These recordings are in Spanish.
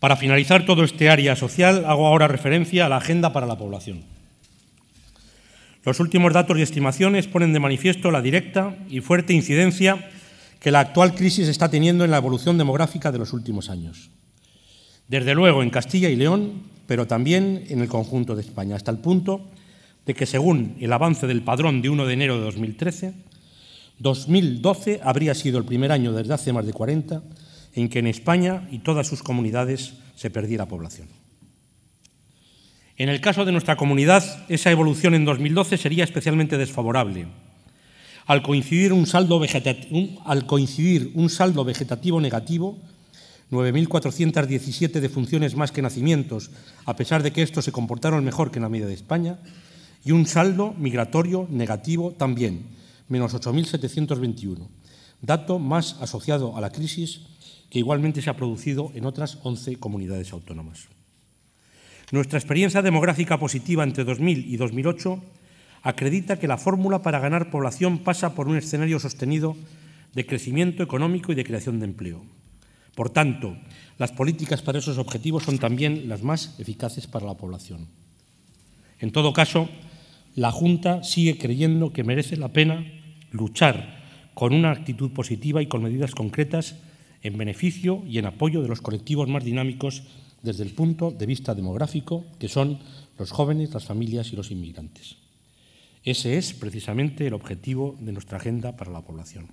Para finalizar todo este área social, hago ahora referencia a la agenda para la población. Los últimos datos y estimaciones ponen de manifiesto la directa y fuerte incidencia que la actual crisis está teniendo en la evolución demográfica de los últimos años. Desde luego en Castilla y León, pero también en el conjunto de España, hasta el punto de que según el avance del padrón de 1 de enero de 2013, 2012 habría sido el primer año desde hace más de 40 en que en España y todas sus comunidades se perdiera población. En el caso de nuestra comunidad, esa evolución en 2012 sería especialmente desfavorable, al coincidir un saldo, vegetativo, al coincidir un saldo vegetativo negativo, 9.417 defunciones más que nacimientos, a pesar de que estos se comportaron mejor que en la media de España, y un saldo migratorio negativo también, menos 8.721, dato más asociado a la crisis que igualmente se ha producido en otras 11 comunidades autónomas. Nuestra experiencia demográfica positiva entre 2000 y 2008 acredita que la fórmula para ganar población pasa por un escenario sostenido de crecimiento económico y de creación de empleo. Por tanto, las políticas para esos objetivos son también las más eficaces para la población. En todo caso, la Junta sigue creyendo que merece la pena luchar con una actitud positiva y con medidas concretas en beneficio y en apoyo de los colectivos más dinámicos desde el punto de vista demográfico, que son los jóvenes, las familias y los inmigrantes. Ese es precisamente el objetivo de nuestra agenda para la población.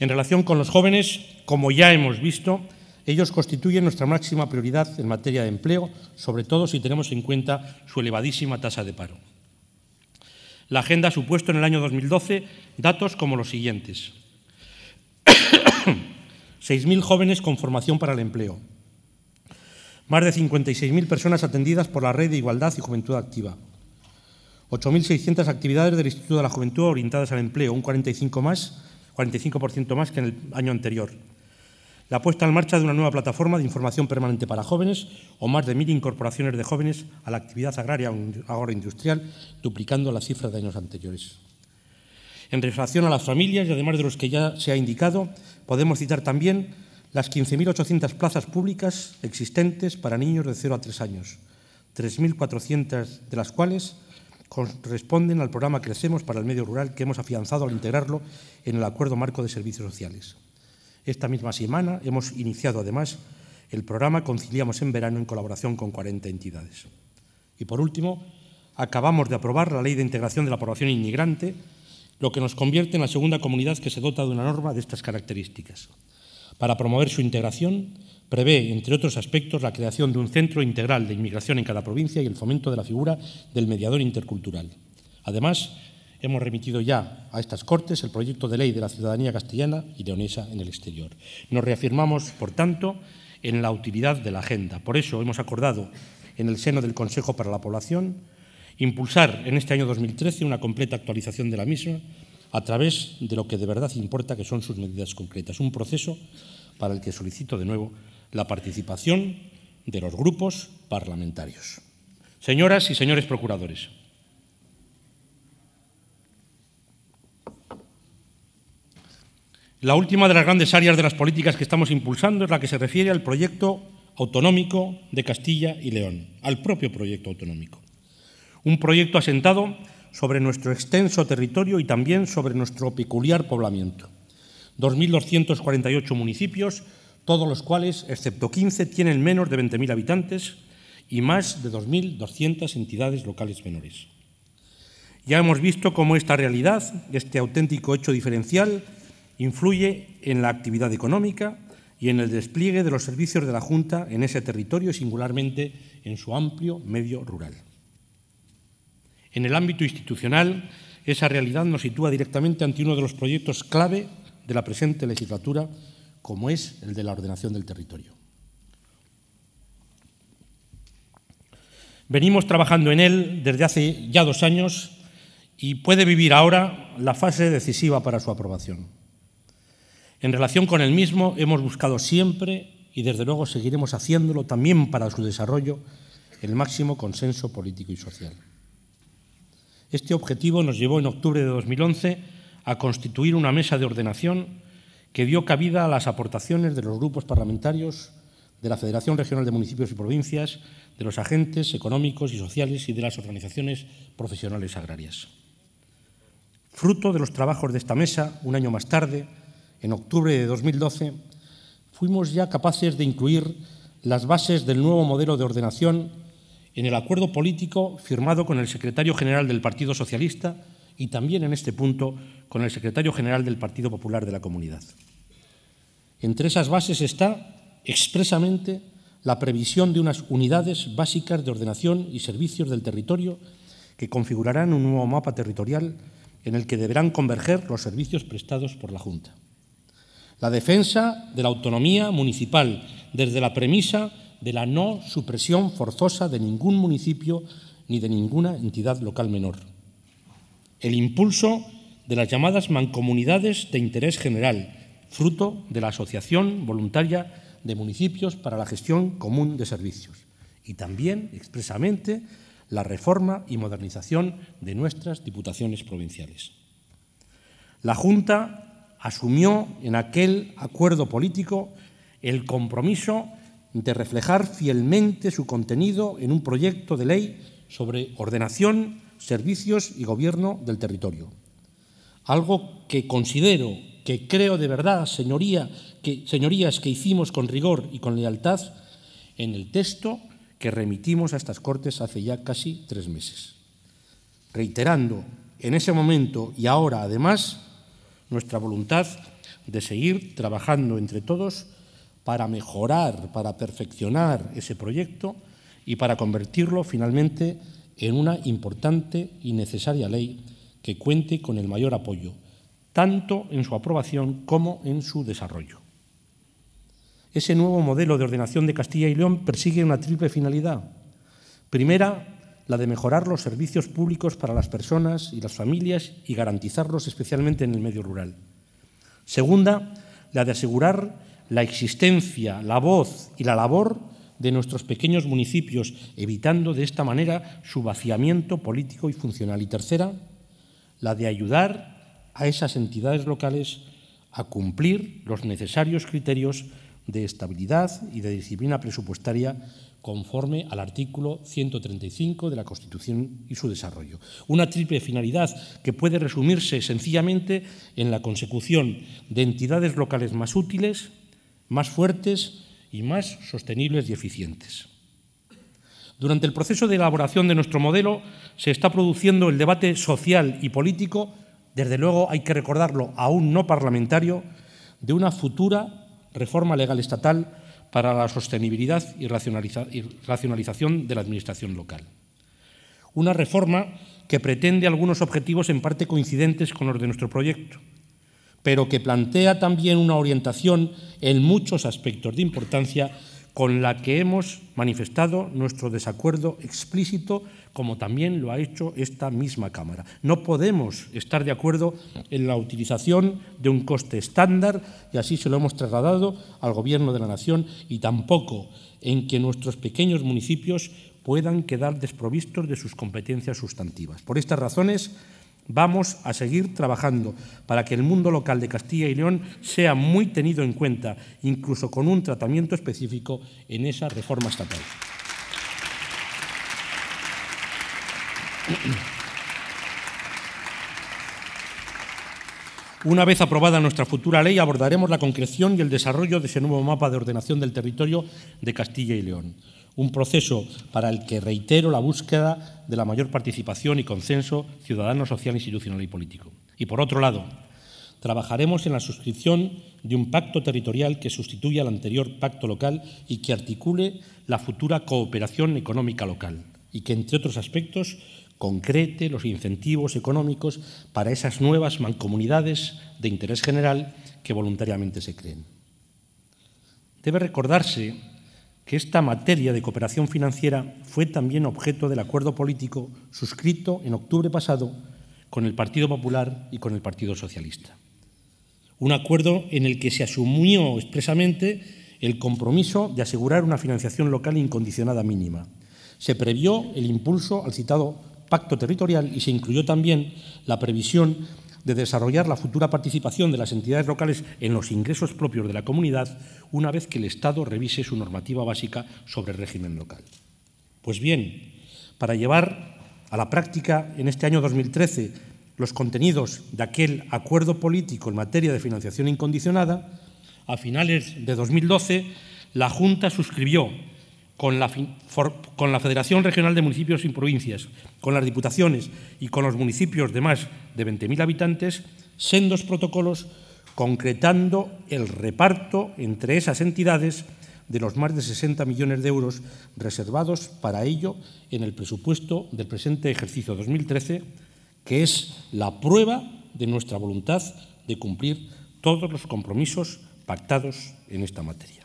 En relación con los jóvenes, como ya hemos visto, ellos constituyen nuestra máxima prioridad en materia de empleo, sobre todo si tenemos en cuenta su elevadísima tasa de paro. La agenda ha supuesto en el año 2012 datos como los siguientes. 6.000 jóvenes con formación para el empleo, más de 56.000 personas atendidas por la Red de Igualdad y Juventud Activa, 8.600 actividades del Instituto de la Juventud orientadas al empleo, un 45%, más, 45 más que en el año anterior, la puesta en marcha de una nueva plataforma de información permanente para jóvenes o más de mil incorporaciones de jóvenes a la actividad agraria o agroindustrial, duplicando las cifras de años anteriores. En relación a las familias, y además de los que ya se ha indicado, podemos citar también las 15.800 plazas públicas existentes para niños de 0 a 3 años, 3.400 de las cuales corresponden al programa Crecemos para el Medio Rural que hemos afianzado al integrarlo en el Acuerdo Marco de Servicios Sociales. Esta misma semana hemos iniciado además el programa Conciliamos en Verano en colaboración con 40 entidades. Y por último, acabamos de aprobar la Ley de Integración de la Población Inmigrante lo que nos convierte en la segunda comunidad que se dota de una norma de estas características. Para promover su integración, prevé, entre otros aspectos, la creación de un centro integral de inmigración en cada provincia y el fomento de la figura del mediador intercultural. Además, hemos remitido ya a estas Cortes el proyecto de ley de la ciudadanía castellana y leonesa en el exterior. Nos reafirmamos, por tanto, en la utilidad de la agenda. Por eso hemos acordado en el seno del Consejo para la Población impulsar en este año 2013 una completa actualización de la misma a través de lo que de verdad importa, que son sus medidas concretas. Un proceso para el que solicito de nuevo la participación de los grupos parlamentarios. Señoras y señores procuradores, la última de las grandes áreas de las políticas que estamos impulsando es la que se refiere al proyecto autonómico de Castilla y León, al propio proyecto autonómico un proyecto asentado sobre nuestro extenso territorio y también sobre nuestro peculiar poblamiento. 2.248 municipios, todos los cuales, excepto 15, tienen menos de 20.000 habitantes y más de 2.200 entidades locales menores. Ya hemos visto cómo esta realidad, este auténtico hecho diferencial, influye en la actividad económica y en el despliegue de los servicios de la Junta en ese territorio, singularmente en su amplio medio rural. En el ámbito institucional, esa realidad nos sitúa directamente ante uno de los proyectos clave de la presente legislatura, como es el de la ordenación del territorio. Venimos trabajando en él desde hace ya dos años y puede vivir ahora la fase decisiva para su aprobación. En relación con el mismo, hemos buscado siempre, y desde luego seguiremos haciéndolo también para su desarrollo, el máximo consenso político y social. Este objetivo nos llevó en octubre de 2011 a constituir una mesa de ordenación que dio cabida a las aportaciones de los grupos parlamentarios, de la Federación Regional de Municipios y Provincias, de los agentes económicos y sociales y de las organizaciones profesionales agrarias. Fruto de los trabajos de esta mesa, un año más tarde, en octubre de 2012, fuimos ya capaces de incluir las bases del nuevo modelo de ordenación en el acuerdo político firmado con el secretario general del Partido Socialista y también en este punto con el secretario general del Partido Popular de la Comunidad. Entre esas bases está expresamente la previsión de unas unidades básicas de ordenación y servicios del territorio que configurarán un nuevo mapa territorial en el que deberán converger los servicios prestados por la Junta. La defensa de la autonomía municipal desde la premisa de la no supresión forzosa de ningún municipio ni de ninguna entidad local menor. El impulso de las llamadas mancomunidades de interés general, fruto de la Asociación Voluntaria de Municipios para la Gestión Común de Servicios. Y también, expresamente, la reforma y modernización de nuestras diputaciones provinciales. La Junta asumió en aquel acuerdo político el compromiso de reflejar fielmente su contenido en un proyecto de ley sobre ordenación, servicios y gobierno del territorio. Algo que considero, que creo de verdad, señoría, que, señorías, que hicimos con rigor y con lealtad en el texto que remitimos a estas Cortes hace ya casi tres meses. Reiterando en ese momento y ahora, además, nuestra voluntad de seguir trabajando entre todos para mejorar, para perfeccionar ese proyecto y para convertirlo finalmente en una importante y necesaria ley que cuente con el mayor apoyo, tanto en su aprobación como en su desarrollo. Ese nuevo modelo de ordenación de Castilla y León persigue una triple finalidad. Primera, la de mejorar los servicios públicos para las personas y las familias y garantizarlos especialmente en el medio rural. Segunda, la de asegurar la existencia, la voz y la labor de nuestros pequeños municipios, evitando de esta manera su vaciamiento político y funcional. Y tercera, la de ayudar a esas entidades locales a cumplir los necesarios criterios de estabilidad y de disciplina presupuestaria conforme al artículo 135 de la Constitución y su desarrollo. Una triple finalidad que puede resumirse sencillamente en la consecución de entidades locales más útiles, más fuertes y más sostenibles y eficientes. Durante el proceso de elaboración de nuestro modelo se está produciendo el debate social y político, desde luego hay que recordarlo aún no parlamentario, de una futura reforma legal estatal para la sostenibilidad y, racionalización de la administración local. Una reforma que pretende algunos objetivos en parte coincidentes con los de nuestro proyecto, pero que plantea también una orientación en muchos aspectos de importancia con la que hemos manifestado nuestro desacuerdo explícito, como también lo ha hecho esta misma Cámara. No podemos estar de acuerdo en la utilización de un coste estándar, y así se lo hemos trasladado al Gobierno de la Nación, y tampoco en que nuestros pequeños municipios puedan quedar desprovistos de sus competencias sustantivas. Por estas razones, Vamos a seguir trabajando para que el mundo local de Castilla y León sea muy tenido en cuenta, incluso con un tratamiento específico en esa reforma estatal. Una vez aprobada nuestra futura ley, abordaremos la concreción y el desarrollo de ese nuevo mapa de ordenación del territorio de Castilla y León. Un proceso para el que reitero la búsqueda de la mayor participación y consenso ciudadano, social, institucional y político. Y por otro lado, trabajaremos en la suscripción de un pacto territorial que sustituya al anterior pacto local y que articule la futura cooperación económica local y que, entre otros aspectos, concrete los incentivos económicos para esas nuevas mancomunidades de interés general que voluntariamente se creen. Debe recordarse que esta materia de cooperación financiera fue también objeto del acuerdo político suscrito en octubre pasado con el Partido Popular y con el Partido Socialista. Un acuerdo en el que se asumió expresamente el compromiso de asegurar una financiación local incondicionada mínima. Se previó el impulso al citado pacto territorial y se incluyó también la previsión de desarrollar la futura participación de las entidades locales en los ingresos propios de la comunidad una vez que el Estado revise su normativa básica sobre el régimen local. Pues bien, para llevar a la práctica en este año 2013 los contenidos de aquel acuerdo político en materia de financiación incondicionada, a finales de 2012 la Junta suscribió con la, Federación Regional de Municipios y Provincias, con las diputaciones y con los municipios de más de 20.000 habitantes, sendos protocolos concretando el reparto entre esas entidades de los más de 60 millones de euros reservados para ello en el presupuesto del presente ejercicio 2013, que es la prueba de nuestra voluntad de cumplir todos los compromisos pactados en esta materia.